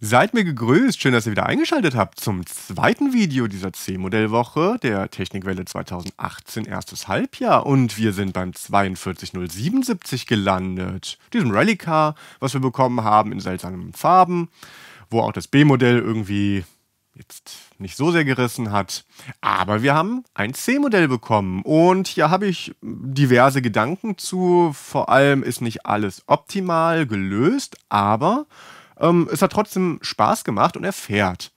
Seid mir gegrüßt, schön, dass ihr wieder eingeschaltet habt zum zweiten Video dieser C-Modellwoche der Technikwelle 2018 erstes Halbjahr und wir sind beim 42077 gelandet, diesem Rallye-Car, was wir bekommen haben in seltsamen Farben, wo auch das B-Modell irgendwie jetzt nicht so sehr gerissen hat. Aber wir haben ein C-Modell bekommen und hier habe ich diverse Gedanken zu. Vor allem ist nicht alles optimal gelöst, aber ähm, es hat trotzdem Spaß gemacht und er fährt.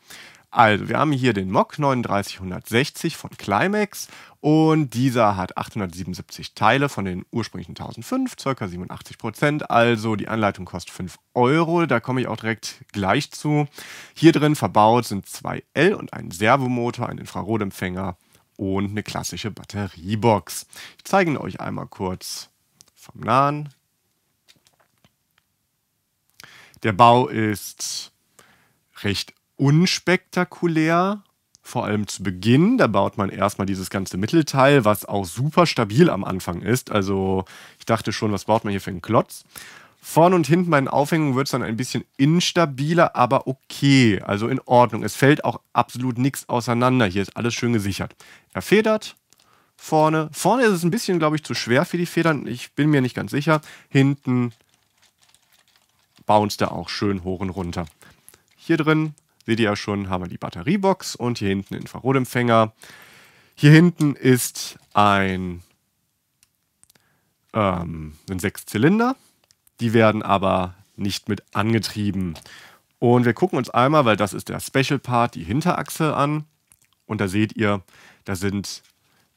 Also, wir haben hier den Mock 3960 von Climax und dieser hat 877 Teile von den ursprünglichen 1005, ca. 87%. Prozent. Also die Anleitung kostet 5 Euro, da komme ich auch direkt gleich zu. Hier drin verbaut sind zwei L und ein Servomotor, ein Infrarotempfänger und eine klassische Batteriebox. Ich zeige ihn euch einmal kurz vom Nahen. Der Bau ist recht unspektakulär, vor allem zu Beginn. Da baut man erstmal dieses ganze Mittelteil, was auch super stabil am Anfang ist. Also ich dachte schon, was baut man hier für einen Klotz? Vorne und hinten bei den Aufhängungen wird es dann ein bisschen instabiler, aber okay, also in Ordnung. Es fällt auch absolut nichts auseinander. Hier ist alles schön gesichert. Er federt vorne. Vorne ist es ein bisschen, glaube ich, zu schwer für die Federn. Ich bin mir nicht ganz sicher. Hinten bounced er auch schön hoch und runter. Hier drin, seht ihr ja schon, haben wir die Batteriebox und hier hinten Infrarotempfänger. Hier hinten ist ein, ähm, ein Sechszylinder. Die werden aber nicht mit angetrieben. Und wir gucken uns einmal, weil das ist der Special Part, die Hinterachse an. Und da seht ihr, da sind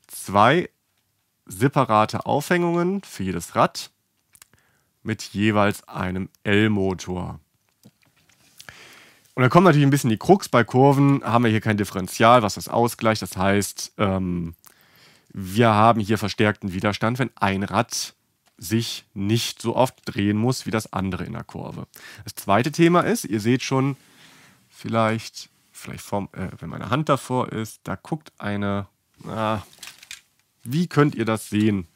zwei separate Aufhängungen für jedes Rad mit jeweils einem L-Motor. Und da kommt natürlich ein bisschen die Krux. Bei Kurven haben wir hier kein Differential, was das ausgleicht. Das heißt, ähm, wir haben hier verstärkten Widerstand, wenn ein Rad sich nicht so oft drehen muss wie das andere in der Kurve. Das zweite Thema ist, ihr seht schon, vielleicht, vielleicht vom, äh, wenn meine Hand davor ist, da guckt eine, ah, wie könnt ihr das sehen?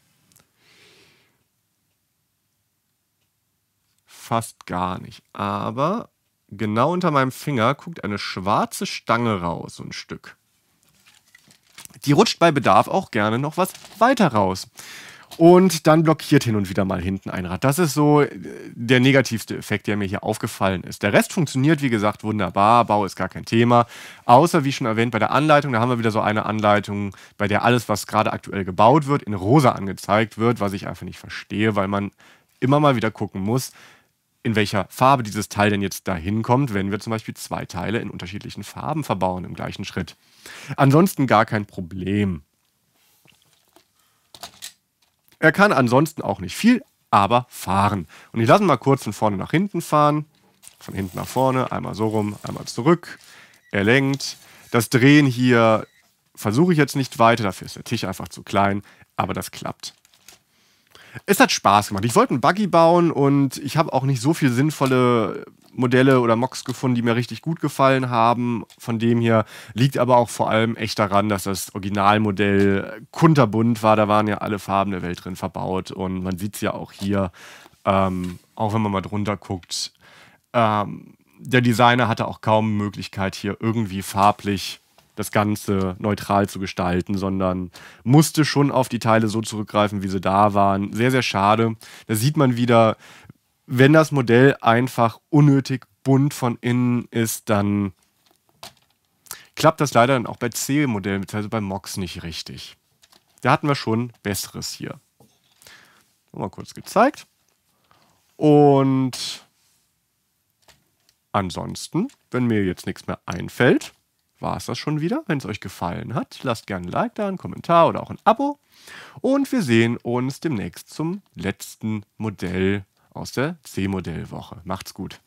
fast gar nicht. Aber genau unter meinem Finger guckt eine schwarze Stange raus, so ein Stück. Die rutscht bei Bedarf auch gerne noch was weiter raus. Und dann blockiert hin und wieder mal hinten ein Rad. Das ist so äh, der negativste Effekt, der mir hier aufgefallen ist. Der Rest funktioniert, wie gesagt, wunderbar. Bau ist gar kein Thema. Außer, wie schon erwähnt, bei der Anleitung. Da haben wir wieder so eine Anleitung, bei der alles, was gerade aktuell gebaut wird, in rosa angezeigt wird, was ich einfach nicht verstehe, weil man immer mal wieder gucken muss, in welcher Farbe dieses Teil denn jetzt dahin kommt, wenn wir zum Beispiel zwei Teile in unterschiedlichen Farben verbauen im gleichen Schritt. Ansonsten gar kein Problem. Er kann ansonsten auch nicht viel, aber fahren. Und ich lasse ihn mal kurz von vorne nach hinten fahren. Von hinten nach vorne, einmal so rum, einmal zurück. Er lenkt. Das Drehen hier versuche ich jetzt nicht weiter, dafür ist der Tisch einfach zu klein, aber das klappt es hat Spaß gemacht. Ich wollte einen Buggy bauen und ich habe auch nicht so viele sinnvolle Modelle oder Mocks gefunden, die mir richtig gut gefallen haben. Von dem hier liegt aber auch vor allem echt daran, dass das Originalmodell kunterbunt war. Da waren ja alle Farben der Welt drin verbaut und man sieht es ja auch hier, ähm, auch wenn man mal drunter guckt. Ähm, der Designer hatte auch kaum Möglichkeit, hier irgendwie farblich das Ganze neutral zu gestalten, sondern musste schon auf die Teile so zurückgreifen, wie sie da waren. Sehr, sehr schade. Da sieht man wieder, wenn das Modell einfach unnötig bunt von innen ist, dann klappt das leider dann auch bei C-Modellen, beziehungsweise bei Mox nicht richtig. Da hatten wir schon Besseres hier. Mal kurz gezeigt. Und ansonsten, wenn mir jetzt nichts mehr einfällt, war es das schon wieder. Wenn es euch gefallen hat, lasst gerne ein Like da, einen Kommentar oder auch ein Abo. Und wir sehen uns demnächst zum letzten Modell aus der C-Modellwoche. Macht's gut.